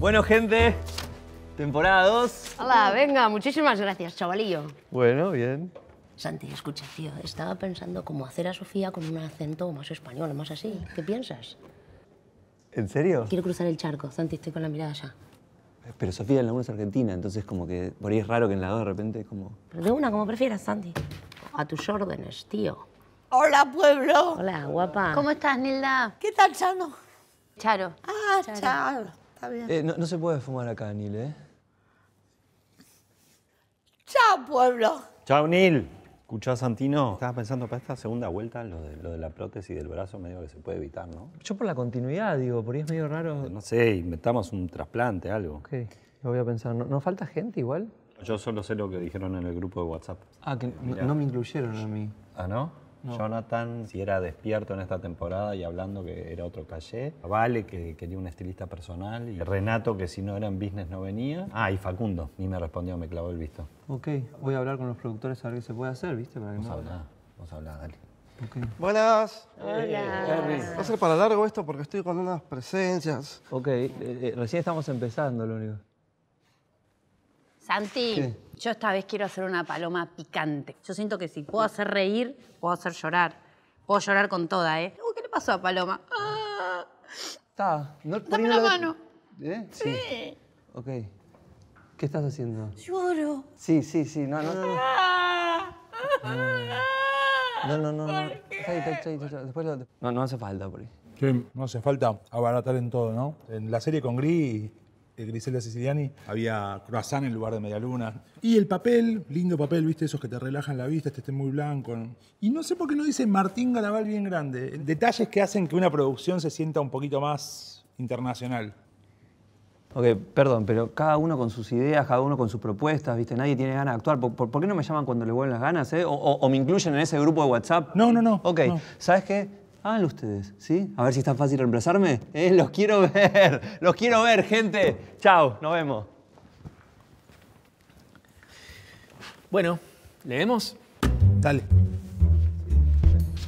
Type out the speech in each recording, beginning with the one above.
Bueno, gente, temporada 2. Hola, venga, muchísimas gracias, chavalillo. Bueno, bien. Santi, escucha, tío, estaba pensando cómo hacer a Sofía con un acento más español, más así. ¿Qué piensas? ¿En serio? Quiero cruzar el charco, Santi, estoy con la mirada allá. Pero Sofía en la 1 es argentina, entonces como que por ahí es raro que en la 2 de repente como... Pero de una, como prefieras, Santi. A tus órdenes, tío. Hola, pueblo. Hola, guapa. ¿Cómo estás, Nilda? ¿Qué tal, Chano? Charo. Ah, Charo. Eh, no, se puede fumar acá, Nil, ¿eh? Chao, pueblo. Chao, Nil. ¿Escuchás, Santino, estaba pensando para esta segunda vuelta lo de, la prótesis del brazo medio que se puede evitar, ¿no? Yo por la continuidad, digo, por ahí es medio raro. Eh, no sé, inventamos un trasplante, algo. Ok, lo voy a pensar. ¿No, falta gente igual? Yo solo sé lo que dijeron en el grupo de WhatsApp. Ah, que no me incluyeron a mí. ¿Ah, no? Jonathan, si era despierto en esta temporada y hablando que era otro calle. Vale, que quería un estilista personal. Y Renato, que si no era en business no venía. Ah, y Facundo, ni me respondió, me clavó el visto. Ok, voy a hablar con los productores a ver qué se puede hacer, ¿viste? Vamos a hablar, vamos a hablar, dale. Okay. Buenas. Hola. Eh, va a ser para largo esto porque estoy con unas presencias. Ok, eh, eh, recién estamos empezando, lo único. Santi. Yo esta vez quiero hacer una paloma picante. Yo siento que si puedo hacer reír, puedo hacer llorar. Puedo llorar con toda, ¿eh? ¿Qué le pasó a Paloma? Está. Ah. No, Dame la, mano. ¿Eh? Sí. Ok. ¿Qué estás haciendo? Lloro. Sí, sí, sí. No, no, ah. no. No, no, no. no, no. Después No, no hace falta por ahí. no hace falta abaratar en todo, ¿no? En la serie con Gris de eh, Griselda Siciliani. Había croissant en lugar de medialuna. Y el papel, lindo papel, viste, esos que te relajan la vista, este esté muy blanco. Y no sé por qué no dice Martín Garabal bien grande. Detalles que hacen que una producción se sienta un poquito más internacional. Ok, perdón, pero cada uno con sus ideas, cada uno con sus propuestas, ¿viste? Nadie tiene ganas de actuar. ¿Por, qué no me llaman cuando le vuelven las ganas, eh? O, me incluyen en ese grupo de WhatsApp? No, no, no. Ok, ¿sabes qué? Háganlo ustedes, ¿sí? A ver si es tan fácil reemplazarme. ¿Eh? Los quiero ver, los quiero ver, gente. Chao, nos vemos. Bueno, ¿leemos? Dale.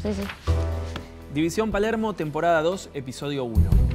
Sí, sí. División Palermo, temporada 2, episodio 1.